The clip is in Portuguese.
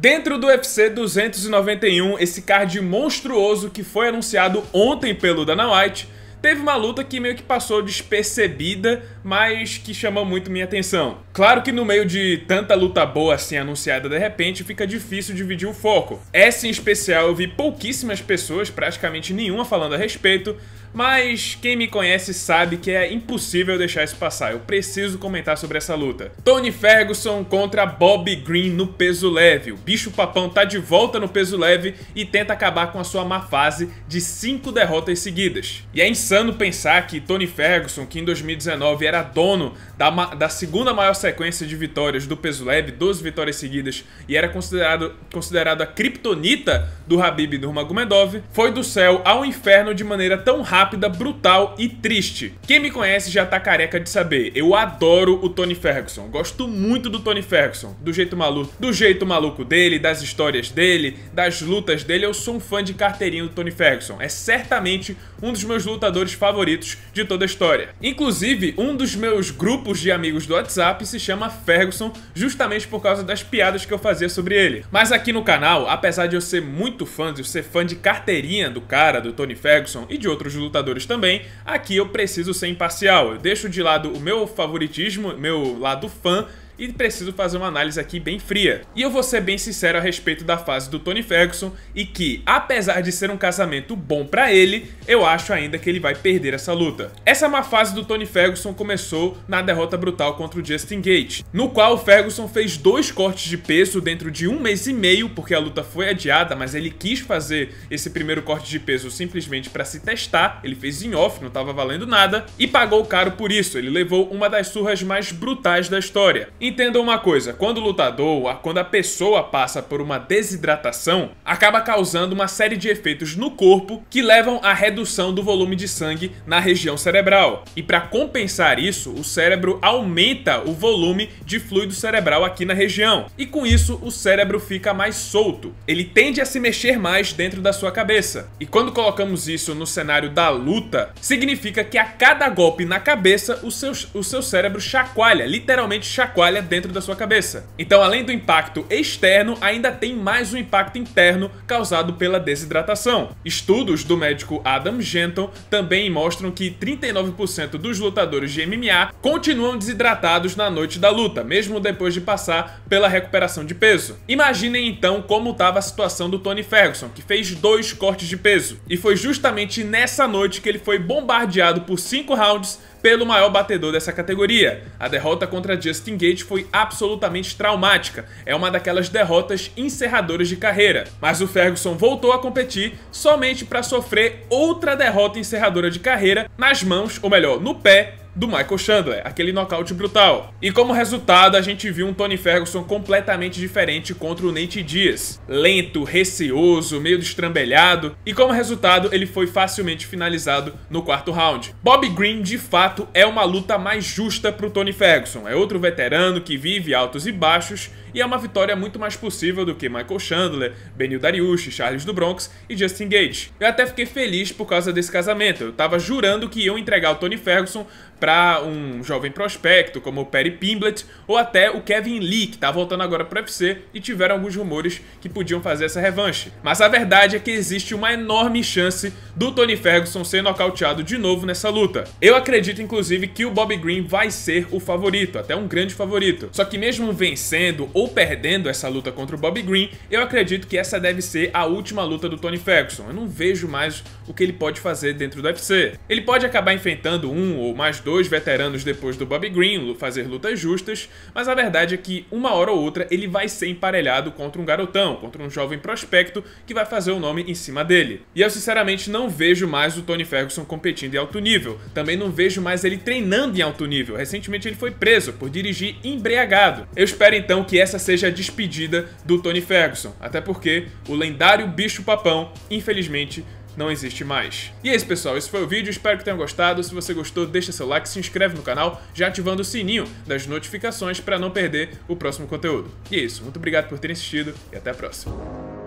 Dentro do UFC 291, esse card monstruoso que foi anunciado ontem pelo Dana White, teve uma luta que meio que passou despercebida, mas que chamou muito minha atenção. Claro que no meio de tanta luta boa assim anunciada de repente, fica difícil dividir o foco. Essa em especial eu vi pouquíssimas pessoas, praticamente nenhuma falando a respeito, mas quem me conhece sabe que é impossível deixar isso passar. Eu preciso comentar sobre essa luta. Tony Ferguson contra Bob Green no peso leve. O bicho papão tá de volta no peso leve e tenta acabar com a sua má fase de 5 derrotas seguidas. E é insano pensar que Tony Ferguson, que em 2019 era dono da, da segunda maior sequência de vitórias do peso leve, 12 vitórias seguidas, e era considerado, considerado a kriptonita do Habib Nurmagomedov, foi do céu ao inferno de maneira tão rápida rápida, brutal e triste. Quem me conhece já tá careca de saber, eu adoro o Tony Ferguson, gosto muito do Tony Ferguson, do jeito maluco, do jeito maluco dele, das histórias dele, das lutas dele, eu sou um fã de carteirinho do Tony Ferguson. É certamente um dos meus lutadores favoritos de toda a história. Inclusive, um dos meus grupos de amigos do WhatsApp se chama Ferguson, justamente por causa das piadas que eu fazia sobre ele. Mas aqui no canal, apesar de eu ser muito fã, de eu ser fã de carteirinha do cara, do Tony Ferguson e de outros lutadores, lutadores também, aqui eu preciso ser imparcial. Eu deixo de lado o meu favoritismo, meu lado fã, e preciso fazer uma análise aqui bem fria. E eu vou ser bem sincero a respeito da fase do Tony Ferguson e que, apesar de ser um casamento bom para ele, eu acho ainda que ele vai perder essa luta. Essa má fase do Tony Ferguson começou na derrota brutal contra o Justin Gate, no qual o Ferguson fez dois cortes de peso dentro de um mês e meio, porque a luta foi adiada, mas ele quis fazer esse primeiro corte de peso simplesmente para se testar, ele fez em off, não estava valendo nada, e pagou caro por isso, ele levou uma das surras mais brutais da história. Entendam uma coisa, quando o lutador, quando a pessoa passa por uma desidratação, acaba causando uma série de efeitos no corpo que levam à redução do volume de sangue na região cerebral. E para compensar isso, o cérebro aumenta o volume de fluido cerebral aqui na região. E com isso, o cérebro fica mais solto. Ele tende a se mexer mais dentro da sua cabeça. E quando colocamos isso no cenário da luta, significa que a cada golpe na cabeça, o seu, o seu cérebro chacoalha, literalmente chacoalha dentro da sua cabeça. Então, além do impacto externo, ainda tem mais um impacto interno causado pela desidratação. Estudos do médico Adam Genton também mostram que 39% dos lutadores de MMA continuam desidratados na noite da luta, mesmo depois de passar pela recuperação de peso. Imaginem então como estava a situação do Tony Ferguson, que fez dois cortes de peso, e foi justamente nessa noite que ele foi bombardeado por cinco rounds pelo maior batedor dessa categoria. A derrota contra Justin Gage foi absolutamente traumática, é uma daquelas derrotas encerradoras de carreira. Mas o Ferguson voltou a competir somente para sofrer outra derrota encerradora de carreira nas mãos, ou melhor, no pé do Michael Chandler, aquele nocaute brutal. E como resultado, a gente viu um Tony Ferguson completamente diferente contra o Nate Diaz. Lento, receoso, meio destrambelhado, e como resultado, ele foi facilmente finalizado no quarto round. Bob Green, de fato, é uma luta mais justa para o Tony Ferguson. É outro veterano que vive altos e baixos e é uma vitória muito mais possível do que Michael Chandler, Benil Darius, Charles do Bronx e Justin Gage. Eu até fiquei feliz por causa desse casamento, eu tava jurando que iam entregar o Tony Ferguson para um jovem prospecto como o Perry Pimblett ou até o Kevin Lee, que tá voltando agora para o UFC e tiveram alguns rumores que podiam fazer essa revanche. Mas a verdade é que existe uma enorme chance do Tony Ferguson ser nocauteado de novo nessa luta. Eu acredito inclusive que o Bobby Green vai ser o favorito, até um grande favorito. Só que mesmo vencendo ou perdendo essa luta contra o Bobby Green, eu acredito que essa deve ser a última luta do Tony Ferguson. Eu não vejo mais o que ele pode fazer dentro do UFC. Ele pode acabar enfrentando um ou mais dois veteranos depois do Bobby Green, fazer lutas justas, mas a verdade é que uma hora ou outra ele vai ser emparelhado contra um garotão, contra um jovem prospecto que vai fazer o nome em cima dele. E eu sinceramente não vejo mais o Tony Ferguson competindo em alto nível. Também não vejo mais ele treinando em alto nível. Recentemente ele foi preso por dirigir embriagado. Eu espero então que essa essa seja a despedida do Tony Ferguson, até porque o lendário bicho-papão, infelizmente, não existe mais. E é isso, pessoal. Esse foi o vídeo, espero que tenham gostado. Se você gostou, deixa seu like, se inscreve no canal, já ativando o sininho das notificações para não perder o próximo conteúdo. E é isso, muito obrigado por terem assistido e até a próxima.